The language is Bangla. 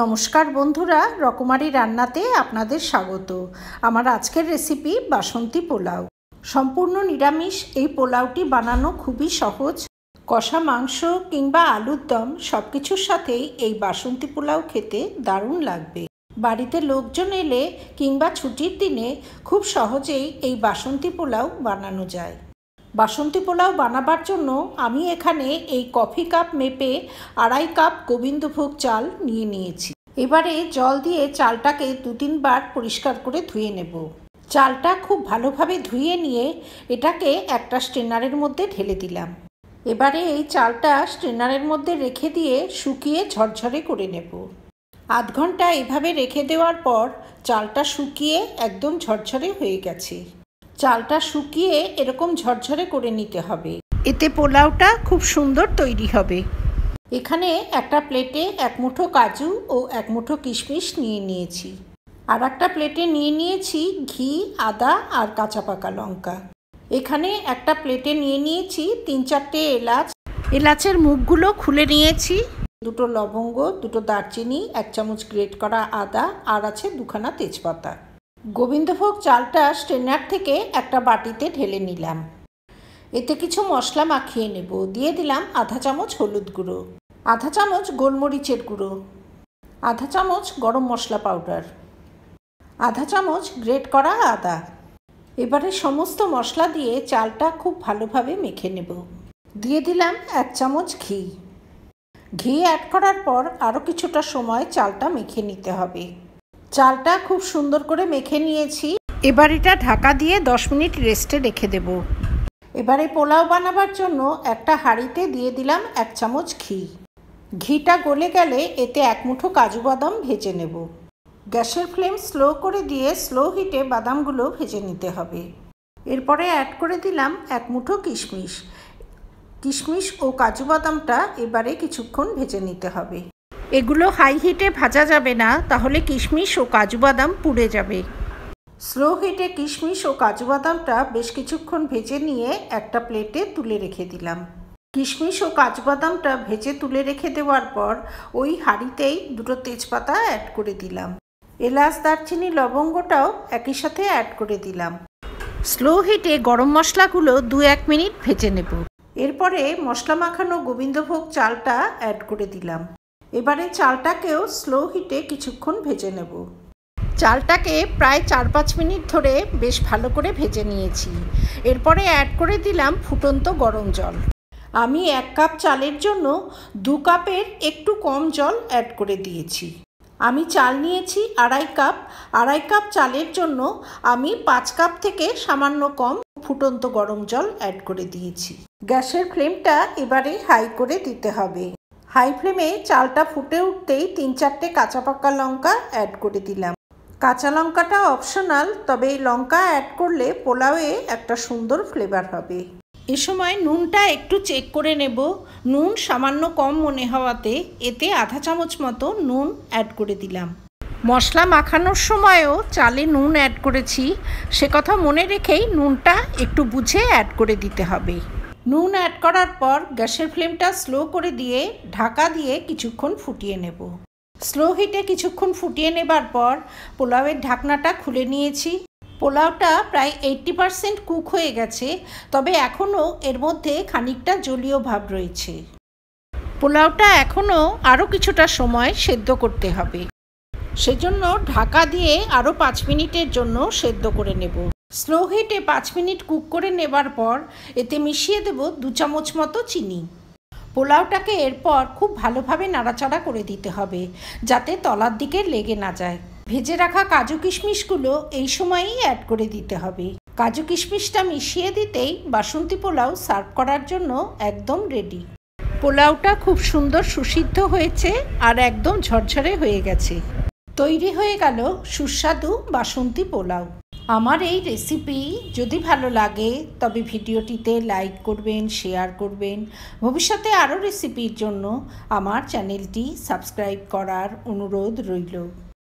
নমস্কার বন্ধুরা রকমারি রান্নাতে আপনাদের স্বাগত আমার আজকের রেসিপি বাসন্তী পোলাও সম্পূর্ণ নিরামিষ এই পোলাওটি বানানো খুবই সহজ কষা মাংস কিংবা আলুর দম সব কিছুর সাথেই এই বাসন্তী পোলাও খেতে দারুণ লাগবে বাড়িতে লোকজন এলে কিংবা ছুটির দিনে খুব সহজেই এই বাসন্তী পোলাও বানানো যায় বাসন্তী পোলাও বানাবার জন্য আমি এখানে এই কফি কাপ মেপে আড়াই কাপ গোবিন্দভোগ চাল নিয়ে নিয়েছি এবারে জল দিয়ে চালটাকে দু তিনবার পরিষ্কার করে ধুয়ে নেব চালটা খুব ভালোভাবে ধুয়ে নিয়ে এটাকে একটা স্ট্রেনারের মধ্যে ঢেলে দিলাম এবারে এই চালটা স্ট্রেনারের মধ্যে রেখে দিয়ে শুকিয়ে ঝরঝরে করে নেব আধ ঘন্টা এভাবে রেখে দেওয়ার পর চালটা শুকিয়ে একদম ঝরঝরে হয়ে গেছে চালটা শুকিয়ে এরকম ঝরঝরে করে নিতে হবে এতে পোলাওটা খুব সুন্দর তৈরি হবে এখানে একটা প্লেটে এক মুঠো কাজু ও এক মুঠো কিশমিশ নিয়ে নিয়েছি আর একটা প্লেটে নিয়ে নিয়েছি ঘি আদা আর কাঁচা পাকা লঙ্কা এখানে একটা প্লেটে নিয়ে নিয়েছি তিন চারটে এলাচ এলাচের মুখগুলো খুলে নিয়েছি দুটো লবঙ্গ দুটো দারচিনি এক চামচ গ্রেট করা আদা আর আছে দুখানা তেজপাতা গোবিন্দভোগ চালটা স্ট্রেনার থেকে একটা বাটিতে ঢেলে নিলাম এতে কিছু মশলা মাখিয়ে নেব দিয়ে দিলাম আধা চামচ হলুদ গুঁড়ো আধা চামচ গোলমরিচের গুঁড়ো আধা চামচ গরম মশলা পাউডার আধা চামচ গ্রেট করা আদা এবারে সমস্ত মশলা দিয়ে চালটা খুব ভালোভাবে মেখে নেব দিয়ে দিলাম এক চামচ ঘি ঘি অ্যাড করার পর আরও কিছুটা সময় চালটা মেখে নিতে হবে চালটা খুব সুন্দর করে মেখে নিয়েছি এবার এটা ঢাকা দিয়ে 10 মিনিট রেস্টে রেখে দেব এবারে পোলাও বানাবার জন্য একটা হাঁড়িতে দিয়ে দিলাম এক চামচ ঘি ঘিটা গলে গেলে এতে এক মুঠো কাজু বাদাম ভেজে নেব গ্যাসের ফ্লেম স্লো করে দিয়ে স্লো হিটে বাদামগুলো ভেজে নিতে হবে এরপরে অ্যাড করে দিলাম এক মুঠো কিশমিশ কিশমিশ ও কাজু বাদামটা এবারে কিছুক্ষণ ভেজে নিতে হবে এগুলো হাই হিটে ভাজা যাবে না তাহলে কিশমিশ ও কাজু বাদাম পুড়ে যাবে স্লো হিটে কিশমিশ ও কাজু বাদামটা বেশ কিছুক্ষণ ভেজে নিয়ে একটা প্লেটে তুলে রেখে দিলাম কিশমিশ ও কাজু বাদামটা ভেজে তুলে রেখে দেওয়ার পর ওই হাঁড়িতেই দুটো তেজপাতা অ্যাড করে দিলাম এলাচ দারচিনি লবঙ্গটাও একই সাথে অ্যাড করে দিলাম স্লো হিটে গরম মশলাগুলো দু এক মিনিট ভেজে নেব এরপরে মশলা মাখানো গোবিন্দভোগ চালটা অ্যাড করে দিলাম এবারে চালটাকেও স্লো হিটে কিছুক্ষণ ভেজে নেব চালটাকে প্রায় চার পাঁচ মিনিট ধরে বেশ ভালো করে ভেজে নিয়েছি এরপরে অ্যাড করে দিলাম ফুটন্ত গরম জল আমি এক কাপ চালের জন্য দু কাপের একটু কম জল অ্যাড করে দিয়েছি আমি চাল নিয়েছি আড়াই কাপ আড়াই কাপ চালের জন্য আমি পাঁচ কাপ থেকে সামান্য কম ফুটন্ত গরম জল অ্যাড করে দিয়েছি গ্যাসের ফ্লেমটা এবারে হাই করে দিতে হবে হাই ফ্লেমে চালটা ফুটে উঠতেই তিন চারটে কাঁচা পাকা লঙ্কা অ্যাড করে দিলাম কাঁচা লঙ্কাটা অপশনাল তবে এই লঙ্কা অ্যাড করলে পোলাওয়ে একটা সুন্দর ফ্লেভার হবে এ সময় নুনটা একটু চেক করে নেব নুন সামান্য কম মনে হওয়াতে এতে আধা চামচ মতো নুন অ্যাড করে দিলাম মশলা মাখানোর সময়ও চালে নুন অ্যাড করেছি সে কথা মনে রেখেই নুনটা একটু বুঝে অ্যাড করে দিতে হবে নুন অ্যাড করার পর গ্যাসের ফ্লেমটা স্লো করে দিয়ে ঢাকা দিয়ে কিছুক্ষণ ফুটিয়ে নেব স্লো হিটে কিছুক্ষণ ফুটিয়ে নেবার পর পোলাওয়ের ঢাকনাটা খুলে নিয়েছি পোলাওটা প্রায় এইট্টি পারসেন্ট কুক হয়ে গেছে তবে এখনও এর মধ্যে খানিকটা জলীয় ভাব রয়েছে পোলাওটা এখনও আরও কিছুটা সময় সেদ্ধ করতে হবে সেজন্য ঢাকা দিয়ে আরও পাঁচ মিনিটের জন্য সেদ্ধ করে নেব স্লো হিটে পাঁচ মিনিট কুক করে নেবার পর এতে মিশিয়ে দেব দু চামচ মতো চিনি পোলাওটাকে এরপর খুব ভালোভাবে নাড়াচাড়া করে দিতে হবে যাতে তলার দিকে লেগে না যায় ভেজে রাখা কাজু কিশমিশগুলো এই সময়ই অ্যাড করে দিতে হবে কাজু কিশমিশটা মিশিয়ে দিতেই বাসন্তী পোলাও সার্ভ করার জন্য একদম রেডি পোলাওটা খুব সুন্দর সুসিদ্ধ হয়েছে আর একদম ঝরঝরে হয়ে গেছে তৈরি হয়ে গেল সুস্বাদু বাসন্তী পোলাও আমার এই রেসিপি যদি ভালো লাগে তবে ভিডিওটিতে লাইক করবেন শেয়ার করবেন ভবিষ্যতে আরও রেসিপির জন্য আমার চ্যানেলটি সাবস্ক্রাইব করার অনুরোধ রইল